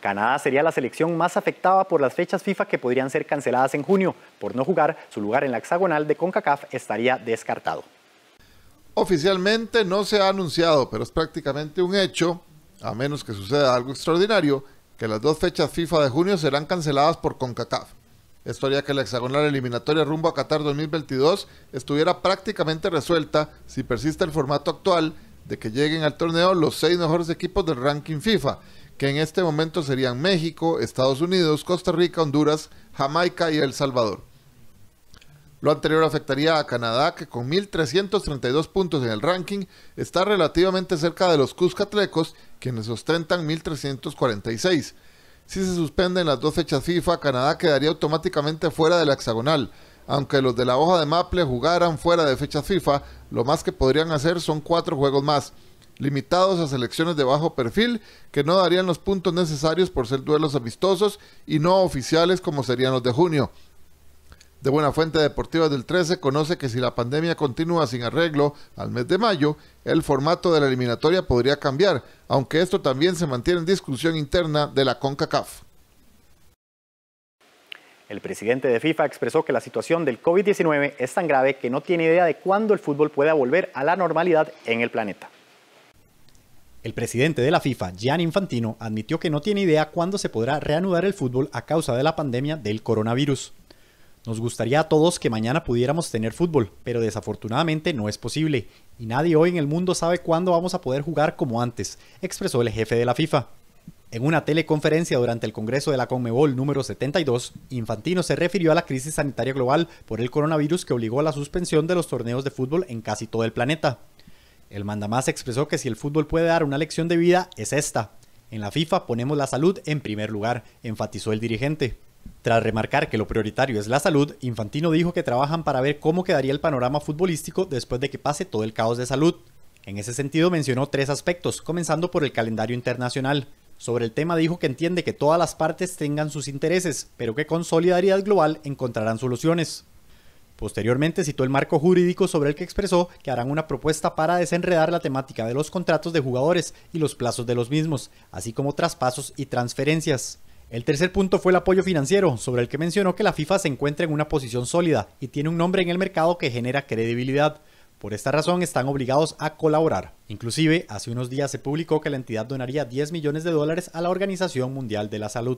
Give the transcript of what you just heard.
Canadá sería la selección más afectada por las fechas FIFA que podrían ser canceladas en junio. Por no jugar, su lugar en la hexagonal de CONCACAF estaría descartado. Oficialmente no se ha anunciado, pero es prácticamente un hecho, a menos que suceda algo extraordinario, que las dos fechas FIFA de junio serán canceladas por CONCACAF. Esto haría que la hexagonal eliminatoria rumbo a Qatar 2022 estuviera prácticamente resuelta si persiste el formato actual de que lleguen al torneo los seis mejores equipos del ranking FIFA que en este momento serían México, Estados Unidos, Costa Rica, Honduras, Jamaica y El Salvador. Lo anterior afectaría a Canadá, que con 1.332 puntos en el ranking está relativamente cerca de los Cuscatlecos, quienes ostentan 1.346. Si se suspenden las dos fechas FIFA, Canadá quedaría automáticamente fuera de la hexagonal. Aunque los de la hoja de Maple jugaran fuera de fechas FIFA, lo más que podrían hacer son cuatro juegos más limitados a selecciones de bajo perfil que no darían los puntos necesarios por ser duelos amistosos y no oficiales como serían los de junio. De Buena Fuente Deportiva del 13 conoce que si la pandemia continúa sin arreglo al mes de mayo, el formato de la eliminatoria podría cambiar, aunque esto también se mantiene en discusión interna de la CONCACAF. El presidente de FIFA expresó que la situación del COVID-19 es tan grave que no tiene idea de cuándo el fútbol pueda volver a la normalidad en el planeta. El presidente de la FIFA, Gian Infantino, admitió que no tiene idea cuándo se podrá reanudar el fútbol a causa de la pandemia del coronavirus. Nos gustaría a todos que mañana pudiéramos tener fútbol, pero desafortunadamente no es posible, y nadie hoy en el mundo sabe cuándo vamos a poder jugar como antes, expresó el jefe de la FIFA. En una teleconferencia durante el Congreso de la Conmebol número 72, Infantino se refirió a la crisis sanitaria global por el coronavirus que obligó a la suspensión de los torneos de fútbol en casi todo el planeta. El mandamás expresó que si el fútbol puede dar una lección de vida, es esta. En la FIFA ponemos la salud en primer lugar, enfatizó el dirigente. Tras remarcar que lo prioritario es la salud, Infantino dijo que trabajan para ver cómo quedaría el panorama futbolístico después de que pase todo el caos de salud. En ese sentido mencionó tres aspectos, comenzando por el calendario internacional. Sobre el tema dijo que entiende que todas las partes tengan sus intereses, pero que con solidaridad global encontrarán soluciones. Posteriormente citó el marco jurídico sobre el que expresó que harán una propuesta para desenredar la temática de los contratos de jugadores y los plazos de los mismos, así como traspasos y transferencias. El tercer punto fue el apoyo financiero, sobre el que mencionó que la FIFA se encuentra en una posición sólida y tiene un nombre en el mercado que genera credibilidad. Por esta razón están obligados a colaborar. Inclusive, hace unos días se publicó que la entidad donaría 10 millones de dólares a la Organización Mundial de la Salud.